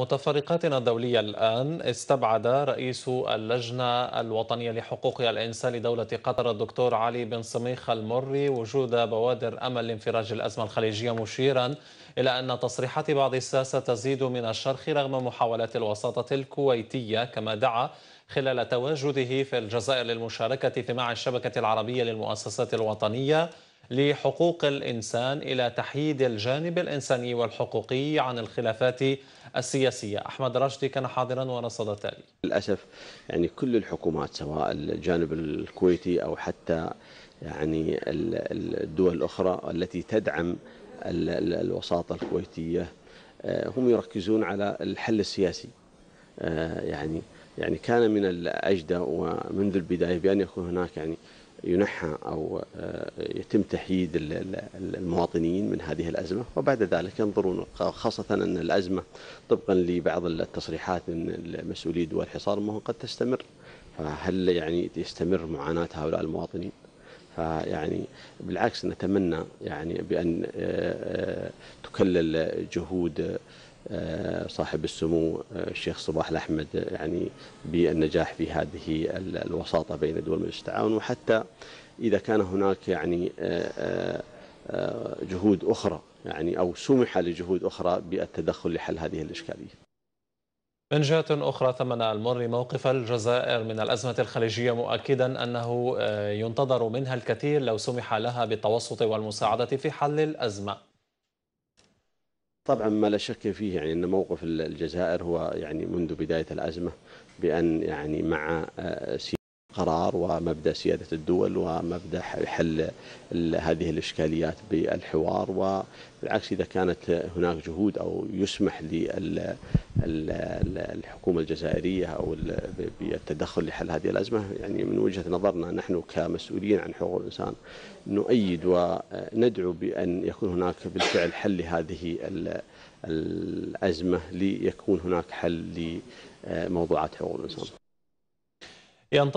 متفرقاتنا الدولية الآن استبعد رئيس اللجنة الوطنية لحقوق الإنسان لدولة قطر الدكتور علي بن صميخ المري وجود بوادر أمل لانفراج الأزمة الخليجية مشيرا إلى أن تصريحات بعض الساسة تزيد من الشرخ رغم محاولات الوساطة الكويتية كما دعا خلال تواجده في الجزائر للمشاركة في مع الشبكة العربية للمؤسسات الوطنية لحقوق الإنسان إلى تحييد الجانب الإنساني والحقوقي عن الخلافات السياسية أحمد رشدي كان حاضرا ورصد التالي للأسف يعني كل الحكومات سواء الجانب الكويتي أو حتى يعني الدول الأخرى التي تدعم الوساطة الكويتية آه، هم يركزون على الحل السياسي آه، يعني يعني كان من الاجدى ومنذ البدايه بان يكون هناك يعني ينحى أو آه، يتم تحييد المواطنين من هذه الأزمة وبعد ذلك ينظرون خاصة أن الأزمة طبقا لبعض التصريحات من مسؤولي دول الحصار ما قد تستمر فهل يعني يستمر معاناة هؤلاء المواطنين فيعني بالعكس نتمنى يعني بأن آه، آه، تكلل جهود آه، صاحب السمو آه، الشيخ صباح الأحمد آه، يعني بالنجاح في هذه الوساطة بين دول مجلس التعاون وحتى إذا كان هناك يعني جهود أخرى يعني أو سمح لجهود أخرى بالتدخل لحل هذه الإشكالية من جهة أخرى ثمن المري موقف الجزائر من الأزمة الخليجية مؤكدا أنه ينتظر منها الكثير لو سمح لها بالتوسط والمساعدة في حل الأزمة طبعا ما لا شك فيه يعني ان موقف الجزائر هو يعني منذ بدايه الازمه بان يعني مع آه، قرار ومبدا سياده الدول ومبدا حل هذه الاشكاليات بالحوار وبالعكس اذا كانت هناك جهود او يسمح للحكومه الجزائريه او بالتدخل لحل هذه الازمه يعني من وجهه نظرنا نحن كمسؤولين عن حقوق الانسان نؤيد وندعو بان يكون هناك بالفعل حل لهذه الازمه ليكون هناك حل لموضوعات حقوق الانسان.